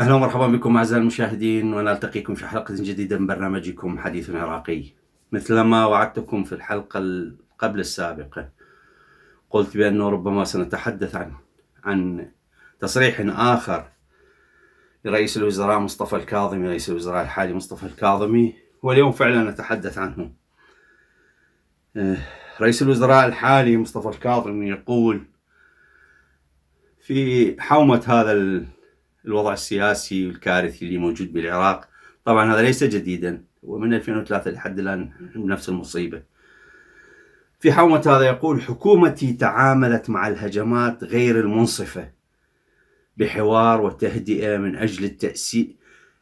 اهلا ومرحبا بكم اعزائي المشاهدين ونلتقيكم في حلقه جديده من برنامجكم حديث عراقي مثلما وعدتكم في الحلقه قبل السابقه قلت بانه ربما سنتحدث عن عن تصريح آخر لرئيس الوزراء مصطفى الكاظمي رئيس الوزراء الحالي مصطفى الكاظمي واليوم فعلا أتحدث عنه آه، رئيس الوزراء الحالي مصطفى الكاظمي يقول في حومة هذا الوضع السياسي الكارثي اللي موجود بالعراق طبعا هذا ليس جديدا ومن 2003 لحد الآن نفس المصيبة في حومة هذا يقول حكومتي تعاملت مع الهجمات غير المنصفة بحوار وتهدئة من أجل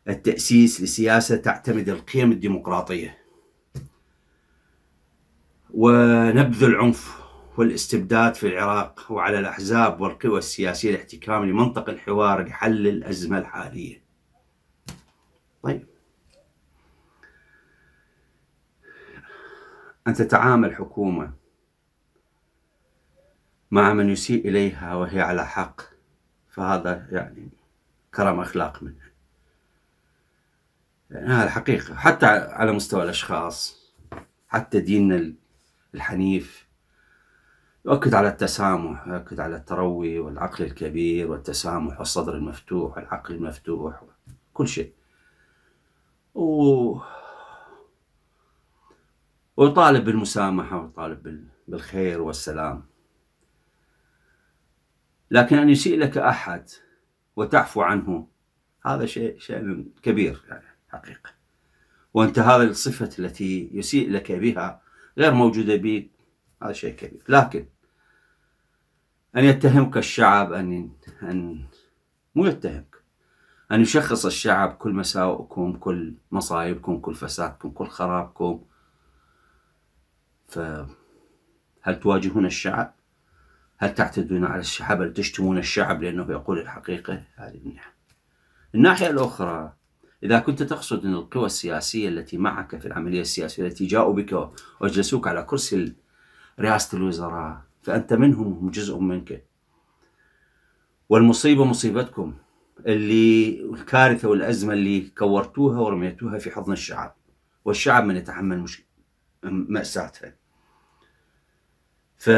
التأسيس لسياسة تعتمد القيم الديمقراطية ونبذ العنف والاستبداد في العراق وعلى الأحزاب والقوى السياسية الاحتكام لمنطق الحوار لحل الأزمة الحالية طيب أن تتعامل حكومة مع من يسيء إليها وهي على حق فهذا يعني كرم أخلاق منه يعني هذا حقيقة حتى على مستوى الأشخاص حتى ديننا الحنيف يؤكد على التسامح يؤكد على التروي والعقل الكبير والتسامح والصدر المفتوح والعقل المفتوح كل شيء و... ويطالب بالمسامحة ويطالب بالخير والسلام لكن أن يسيء لك أحد وتعفو عنه هذا شيء شيء كبير يعني حقيقة وأنت هذه الصفة التي يسيء لك بها غير موجودة بك هذا شيء كبير لكن أن يتهمك الشعب أن أن مو يتهمك أن يشخص الشعب كل مساوئكم كل مصايبكم كل فسادكم كل خرابكم فهل تواجهون الشعب؟ هل تعتدون على الشعب هل تشتمون الشعب لأنه يقول الحقيقة هذه من ناحية الناحية الأخرى إذا كنت تقصد أن القوى السياسية التي معك في العملية السياسية التي جاءوا بك وأجلسوك على كرسي رئاسة الوزراء فأنت منهم هم جزء منك والمصيبة مصيبتكم اللي الكارثة والأزمة اللي كورتوها ورميتوها في حضن الشعب والشعب من يتحمل مش... مأساتها ف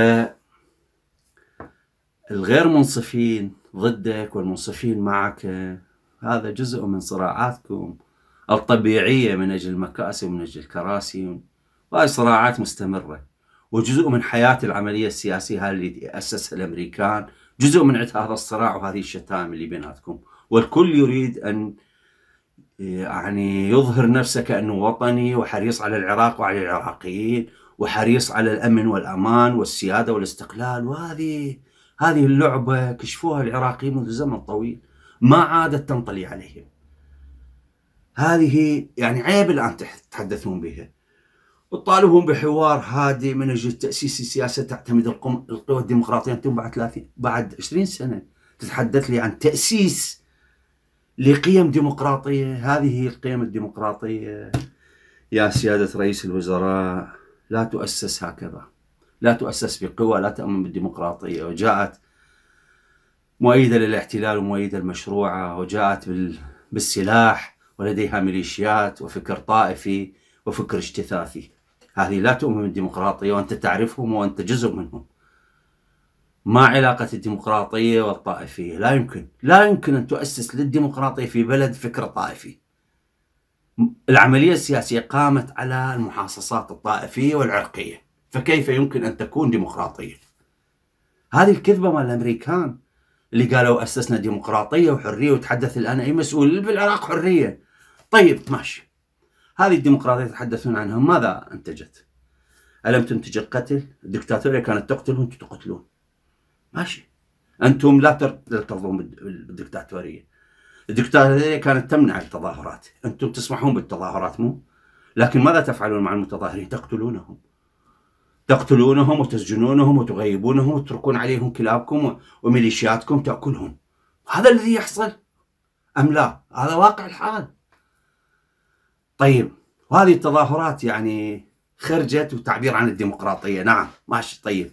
الغير منصفين ضدك والمنصفين معك هذا جزء من صراعاتكم الطبيعية من أجل المكاسب ومن أجل الكراسي وهذه صراعات مستمرة وجزء من حياة العملية السياسية هذه اللي أسسها الأمريكان جزء من هذا الصراع وهذه الشتائم اللي بيناتكم والكل يريد أن يعني يظهر نفسه كأنه وطني وحريص على العراق وعلى العراقيين وحريص على الأمن والأمان والسيادة والاستقلال وهذه هذه اللعبة كشفوها العراقيين منذ زمن طويل ما عادت تنطلي عليهم هذه يعني عيب الآن تتحدثون بها وطالبهم بحوار هادي من اجل تاسيس سياسه تعتمد القوى الديمقراطيه انتم بعد 30 بعد 20 سنه تتحدث لي عن تاسيس لقيم ديمقراطيه هذه القيم الديمقراطيه يا سياده رئيس الوزراء لا تؤسس هكذا لا تؤسس بقوى لا تؤمن بالديمقراطية وجاءت مؤيدة للاحتلال ومؤيدة المشروعة وجاءت بالسلاح ولديها ميليشيات وفكر طائفي وفكر اجتثاثي هذه لا تؤمن بالديمقراطية وأنت تعرفهم وأنت جزء منهم ما علاقة الديمقراطية والطائفية لا يمكن لا يمكن أن تؤسس للديمقراطية في بلد فكر طائفي العملية السياسية قامت على المحاصصات الطائفية والعرقية فكيف يمكن أن تكون ديمقراطية هذه الكذبة مال الأمريكان اللي قالوا أسسنا ديمقراطية وحرية وتحدث الآن أي مسؤول بالعراق حرية طيب ماشي هذه الديمقراطية تحدثون عنها ماذا أنتجت ألم تنتج القتل الدكتاتورية كانت تقتل وأنتم تقتلون ماشي أنتم لا ترضون بالدكتاتورية الدكتاتورية كانت تمنع التظاهرات أنتم تسمحون بالتظاهرات مو لكن ماذا تفعلون مع المتظاهرين تقتلونهم تقتلونهم وتسجنونهم وتغيبونهم وتتركون عليهم كلابكم وميليشياتكم تأكلهم هذا الذي يحصل أم لا هذا واقع الحال طيب وهذه التظاهرات يعني خرجت وتعبير عن الديمقراطية نعم ماشي طيب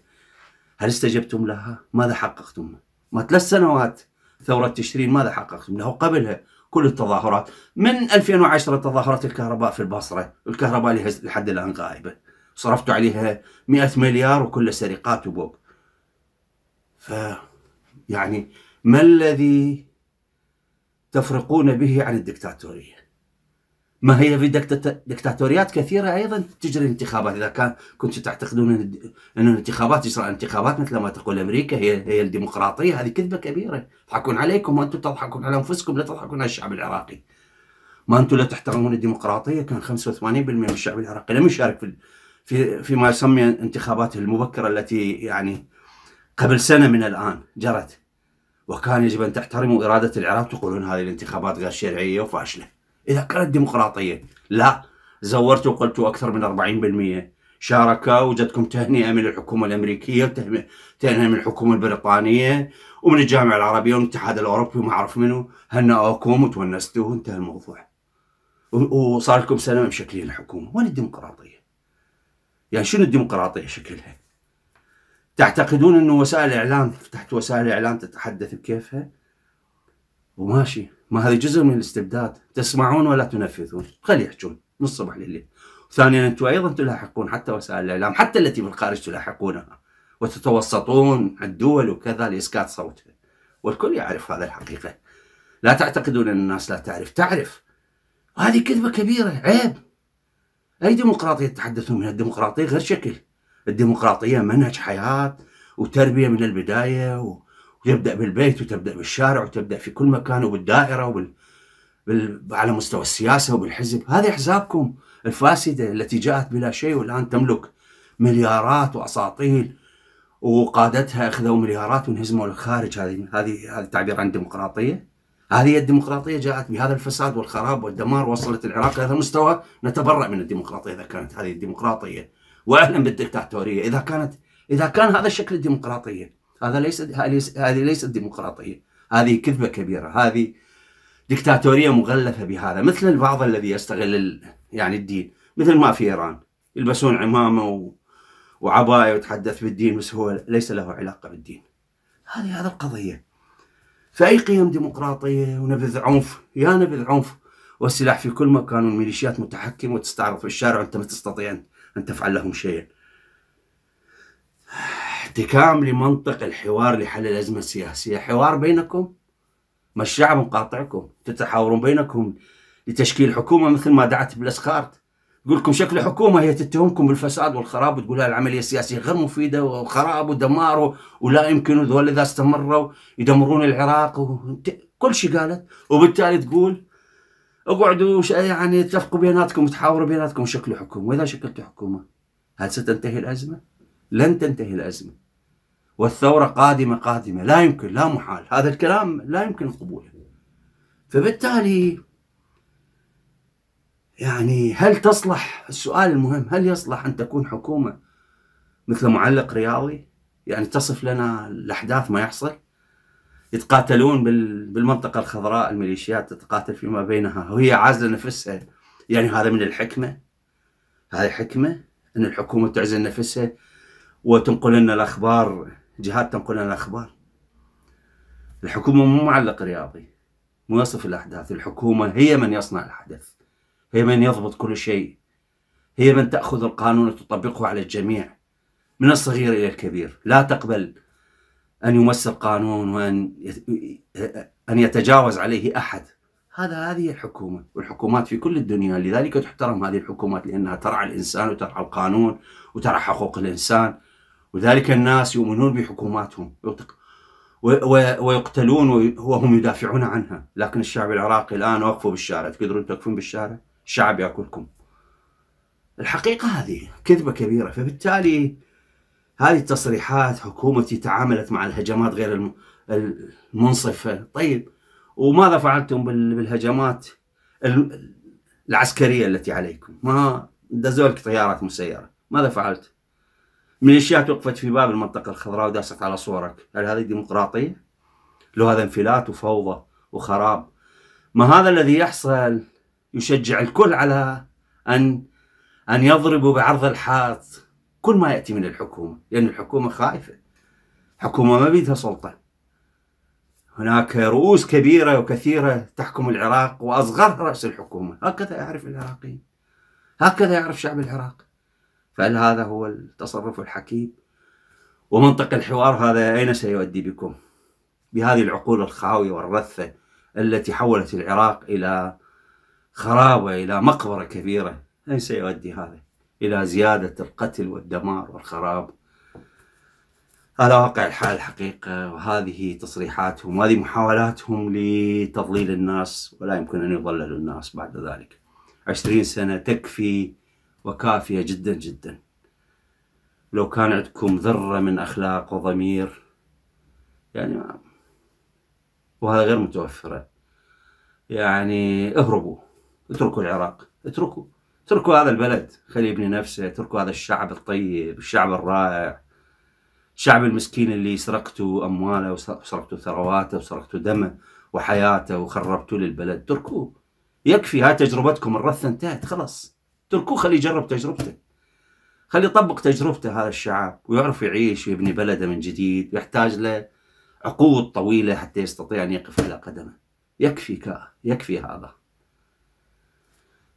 هل استجبتم لها ماذا حققتم ما ثلاث سنوات ثورة تشرين ماذا حققتم له قبلها كل التظاهرات من 2010 تظاهرات الكهرباء في البصرة الكهرباء لحد الآن غائبة صرفتوا عليها 100 مليار وكلها سرقات وبوب ف يعني ما الذي تفرقون به عن الدكتاتورية ما هي في دكتاتوريات كثيرة أيضا تجري الانتخابات إذا كان كنت تعتقدون أن الانتخابات تجرى انتخابات مثل ما تقول أمريكا هي هي الديمقراطية هذه كذبة كبيرة يضحكون عليكم وأنتم تضحكون على أنفسكم لا تضحكون على الشعب العراقي ما أنتم لا تحترمون الديمقراطية كان 85% من الشعب العراقي لم يشارك في في فيما يسمى انتخابات المبكرة التي يعني قبل سنة من الآن جرت وكان يجب أن تحترموا إرادة العراق تقولون هذه الانتخابات غير شرعية وفاشلة إذا كانت ديمقراطية لا زورت وقلت أكثر من 40% شاركة وجدكم تهنئة من الحكومة الأمريكية وتهنئة من الحكومة البريطانية ومن الجامعة العربية ومن الاتحاد الأوروبي وما أعرف منو هنأوكم وتونستوا وانتهى الموضوع وصار لكم سنة مشكلين الحكومة وين الديمقراطية يعني شنو الديمقراطية شكلها تعتقدون أن وسائل الإعلام فتحت وسائل الإعلام تتحدث بكيفها وماشي ما هذا جزء من الاستبداد تسمعون ولا تنفذون خلي يحجون من الصبح لليل ثانيا أنتم أيضا تلاحقون حتى وسائل الإعلام حتى التي في الخارج تلاحقونها وتتوسطون الدول وكذا لإسكات صوتها والكل يعرف هذا الحقيقة لا تعتقدون أن الناس لا تعرف تعرف وهذه كذبة كبيرة عيب أي ديمقراطية تتحدثون منها الديمقراطية غير شكل الديمقراطية منهج حياة وتربية من البداية و... ويبدأ بالبيت وتبدأ بالشارع وتبدأ في كل مكان وبالدائرة وبال... بال... على مستوى السياسة وبالحزب هذه أحزابكم الفاسدة التي جاءت بلا شيء والآن تملك مليارات وأساطيل وقادتها أخذوا مليارات وانهزموا للخارج هذه هذه هذا التعبير عن الديمقراطية هذه الديمقراطية جاءت بهذا الفساد والخراب والدمار وصلت العراق إلى المستوى نتبرأ من الديمقراطية إذا كانت هذه الديمقراطية وأهلا بالدكتاتورية إذا كانت إذا كان هذا شكل الديمقراطية هذا ليس هذه ليست ديمقراطية هذه كذبة كبيرة هذه دكتاتورية مغلفة بهذا مثل البعض الذي يستغل يعني الدين مثل ما في إيران يلبسون عمامة و... وعباية ويتحدث بالدين بس هو ليس له علاقة بالدين هذه هذا القضية فأي قيم ديمقراطية ونبذ عنف يا نبذ عنف والسلاح في كل مكان والميليشيات متحكمة وتستعرض في الشارع وأنت ما تستطيع أن تفعل لهم شيئا احتكام لمنطق الحوار لحل الأزمة السياسية حوار بينكم ما الشعب مقاطعكم تتحاورون بينكم لتشكيل حكومة مثل ما دعت بالأسخارت يقول لكم شكل حكومة هي تتهمكم بالفساد والخراب وتقول العملية السياسية غير مفيدة وخراب ودمار ولا يمكن ذول إذا استمروا يدمرون العراق كل شيء قالت وبالتالي تقول اقعدوا يعني اتفقوا بيناتكم تحاوروا بيناتكم شكلوا حكومة وإذا شكلتوا حكومة هل ستنتهي الأزمة؟ لن تنتهي الأزمة والثورة قادمة قادمة لا يمكن لا محال هذا الكلام لا يمكن قبوله فبالتالي يعني هل تصلح السؤال المهم هل يصلح أن تكون حكومة مثل معلق رياضي يعني تصف لنا الأحداث ما يحصل يتقاتلون بالمنطقة الخضراء الميليشيات تتقاتل فيما بينها وهي عازلة نفسها يعني هذا من الحكمة هذه حكمة أن الحكومة تعزل نفسها وتنقل لنا الأخبار جهات تنقل لنا الأخبار الحكومة مو معلق رياضي مو يصف الأحداث الحكومة هي من يصنع الحدث هي من يضبط كل شيء هي من تأخذ القانون وتطبقه على الجميع من الصغير إلى الكبير لا تقبل أن يمس القانون وأن أن يتجاوز عليه أحد هذا هذه الحكومة والحكومات في كل الدنيا لذلك تحترم هذه الحكومات لأنها ترعى الإنسان وترعى القانون وترعى حقوق الإنسان وذلك الناس يؤمنون بحكوماتهم ويقتلون وهم يدافعون عنها لكن الشعب العراقي الآن وقفوا بالشارع تقدرون تقفون بالشارع الشعب ياكلكم الحقيقه هذه كذبه كبيره فبالتالي هذه التصريحات حكومتي تعاملت مع الهجمات غير المنصفه طيب وماذا فعلتم بالهجمات العسكريه التي عليكم ما دزولك طيارات مسيره ماذا فعلت ميليشيات وقفت في باب المنطقه الخضراء وداست على صورك هل هذه ديمقراطيه لو هذا انفلات وفوضى وخراب ما هذا الذي يحصل يشجع الكل على أن أن يضربوا بعرض الحائط كل ما يأتي من الحكومة لأن الحكومة خائفة حكومة ما بيدها سلطة هناك رؤوس كبيرة وكثيرة تحكم العراق وأصغرها رأس الحكومة هكذا يعرف العراقيين هكذا يعرف شعب العراق فهل هذا هو التصرف الحكيم ومنطق الحوار هذا أين سيؤدي بكم بهذه العقول الخاوية والرثة التي حولت العراق إلى خرابة إلى مقبرة كبيرة أين سيؤدي هذا إلى زيادة القتل والدمار والخراب هذا واقع الحال الحقيقة وهذه تصريحاتهم وهذه محاولاتهم لتضليل الناس ولا يمكن أن يضللوا الناس بعد ذلك عشرين سنة تكفي وكافية جدا جدا لو كان عندكم ذرة من أخلاق وضمير يعني وهذا غير متوفرة يعني اهربوا اتركوا العراق اتركوا اتركوا هذا البلد خليه يبني نفسه اتركوا هذا الشعب الطيب الشعب الرائع الشعب المسكين اللي سرقتوا امواله وسرقتوا ثرواته وسرقتوا دمه وحياته وخربتوا للبلد تركوه يكفي هاي تجربتكم الرثه انتهت خلاص تركوه خليه يجرب تجربته خليه يطبق تجربته هذا الشعب ويعرف يعيش ويبني بلده من جديد ويحتاج له عقود طويله حتى يستطيع ان يقف على قدمه يكفي كا يكفي هذا